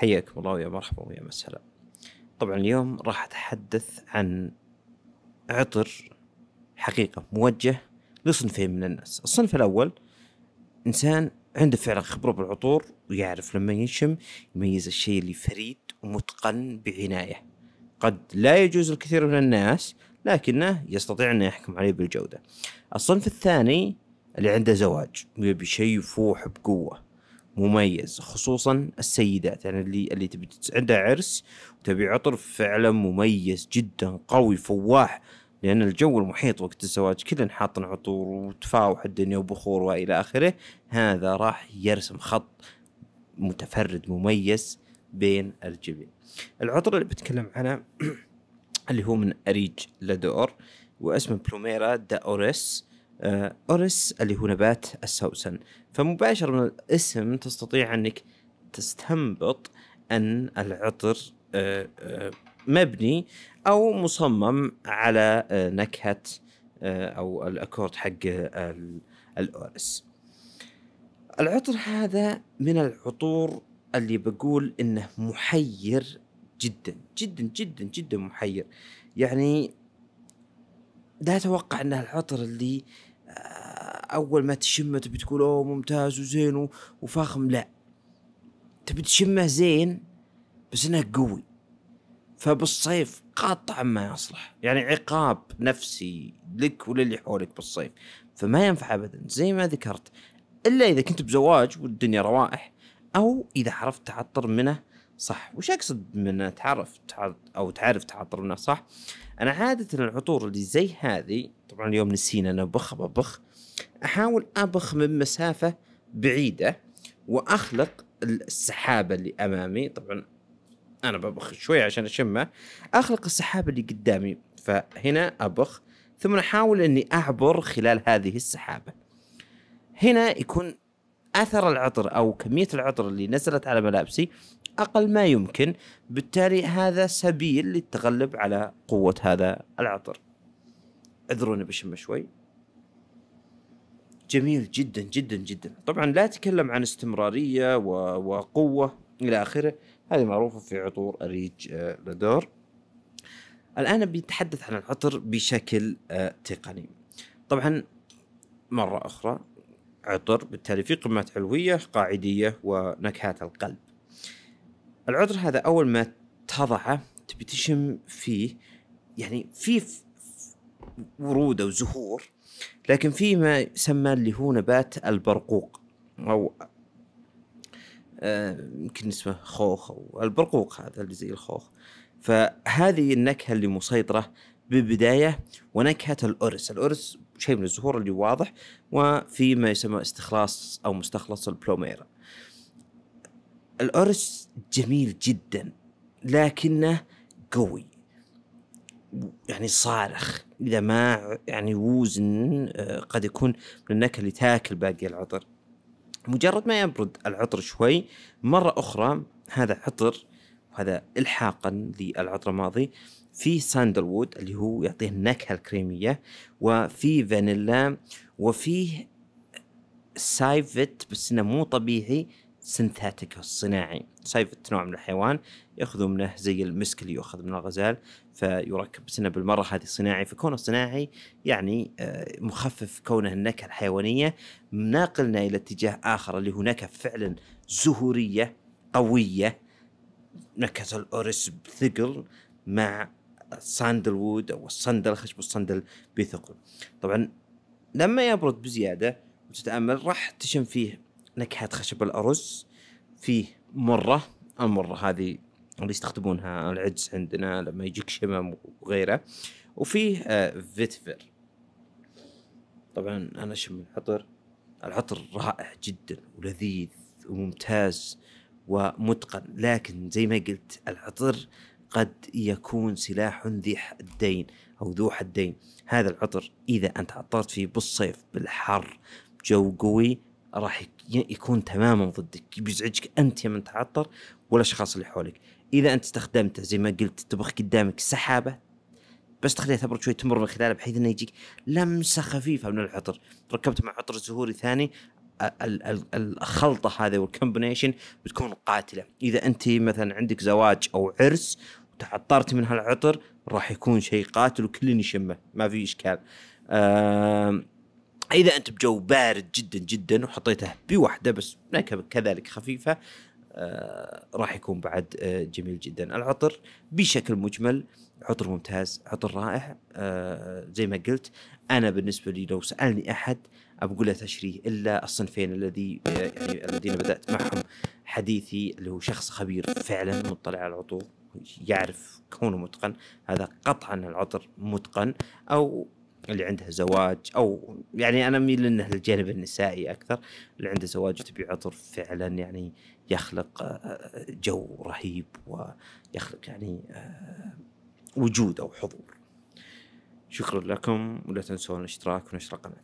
حياكم الله ويا مرحبا ويا مسهلا طبعا اليوم راح أتحدث عن عطر حقيقة موجه لصنفين من الناس الصنف الأول إنسان عنده فعلا خبرة بالعطور ويعرف لما يشم يميز الشيء اللي فريد ومتقن بعناية قد لا يجوز الكثير من الناس لكنه يستطيع أن يحكم عليه بالجودة الصنف الثاني اللي عنده زواج ويبي شيء يفوح بقوة مميز خصوصا السيدات يعني اللي اللي تبي عندها عرس وتبي عطر فعلا مميز جدا قوي فواح لان الجو المحيط وقت الزواج كذا حاطن عطور وتفاوح الدنيا وبخور والى اخره هذا راح يرسم خط متفرد مميز بين الجميع العطر اللي بتكلم عنه اللي هو من اريج لادور واسمه بلوميرا دا اوريس آه، أورس اللي هو نبات السوسن فمباشرة من الاسم تستطيع أنك تستنبط أن العطر آه، آه، مبني أو مصمم على نكهة أو الأكورد حق الأورس العطر هذا من العطور اللي بقول انه محير جدا جدا جدا جدا محير يعني لا اتوقع انه العطر اللي اول ما تشمه تبي تقول اوه ممتاز وزين وفخم لا تبي تشمه زين بس انه قوي فبالصيف قاطعا ما يصلح يعني عقاب نفسي لك وللي حولك بالصيف فما ينفع ابدا زي ما ذكرت الا اذا كنت بزواج والدنيا روائح او اذا عرفت تعطر منه صح وش اقصد من تعرف او تعرف تعطرنا صح انا عاده العطور اللي زي هذه طبعا اليوم نسينا انا بخ ببخ احاول ابخ من مسافه بعيده واخلق السحابه اللي امامي طبعا انا ببخ شوي عشان اشمه اخلق السحابه اللي قدامي فهنا ابخ ثم احاول اني اعبر خلال هذه السحابه هنا يكون اثر العطر او كميه العطر اللي نزلت على ملابسي اقل ما يمكن بالتالي هذا سبيل للتغلب على قوه هذا العطر اعذروني بشم شوي جميل جدا جدا جدا طبعا لا اتكلم عن استمراريه وقوه الى اخره هذه معروفه في عطور اريج آه، لدور الان بيتحدث عن العطر بشكل آه، تقني طبعا مره اخرى عطر بالتالي في قمات علوية قاعدية ونكهات القلب العطر هذا أول ما تضعه تبي تشم فيه يعني في ورودة وزهور لكن في ما يسمى اللي هو نبات البرقوق أو آه، يمكن آه اسمه خوخ أو البرقوق هذا اللي زي الخوخ فهذه النكهة اللي مسيطرة ببداية ونكهة الأرز الأرز شيء من الزهور اللي واضح وفي ما يسمى استخلاص أو مستخلص البلوميرا الأرز جميل جدا لكنه قوي يعني صارخ إذا ما يعني وزن آه، قد يكون من النكهة اللي تاكل باقي العطر مجرد ما يبرد العطر شوي مرة أخرى هذا عطر وهذا إلحاقا للعطر الماضي في ساندلوود اللي هو يعطيه النكهه الكريميه وفي فانيلا وفيه سايفت بس انه مو طبيعي سنتاتيك الصناعي سايفت نوع من الحيوان ياخذوا منه زي المسك اللي يؤخذ من الغزال فيركب بس انه بالمره هذه صناعي فكونه صناعي يعني آه، مخفف كونه النكهه الحيوانيه ناقلنا الى اتجاه اخر اللي هو نكهه فعلا زهوريه قويه نكهه الاورس بثقل مع الساندل وود او الصندل خشب الصندل بثقل طبعا لما يبرد بزياده وتتامل راح تشم فيه نكهه خشب الارز فيه مره المره هذه اللي يستخدمونها العدس عندنا لما يجيك شمم وغيره وفيه آه، فيتفر طبعا انا اشم العطر العطر رائع جدا ولذيذ وممتاز ومتقن لكن زي ما قلت العطر قد يكون سلاح ذي حدين أو ذو حدين هذا العطر إذا أنت عطرت فيه بالصيف بالحر جو قوي راح يكون تماما ضدك بيزعجك أنت يا من تعطر والأشخاص اللي حولك إذا أنت استخدمته زي ما قلت تبخ قدامك سحابة بس تخليها تبرد شوي تمر من خلاله بحيث انه يجيك لمسه خفيفه من العطر ركبت مع عطر زهوري ثاني الخلطه هذه والكومبينيشن بتكون قاتله اذا انت مثلا عندك زواج او عرس وتعطرت من هالعطر راح يكون شيء قاتل وكل يشمه ما في اشكال اذا انت بجو بارد جدا جدا وحطيته بوحدة بس كذلك خفيفه آه، راح يكون بعد آه، جميل جدا العطر بشكل مجمل عطر ممتاز عطر رائع آه، زي ما قلت انا بالنسبه لي لو سالني احد بقول له تشريه الا الصنفين الذي يعني الذين بدات معهم حديثي اللي هو شخص خبير فعلا مطلع على العطور يعرف كونه متقن هذا قطعا العطر متقن او اللي عندها زواج او يعني انا اميل انه للجانب النسائي اكثر اللي عنده زواج وتبي أه. عطر فعلا يعني يخلق آه، جو رهيب ويخلق يعني آه، وجود او حضور شكرا لكم ولا تنسون الاشتراك ونشر القناه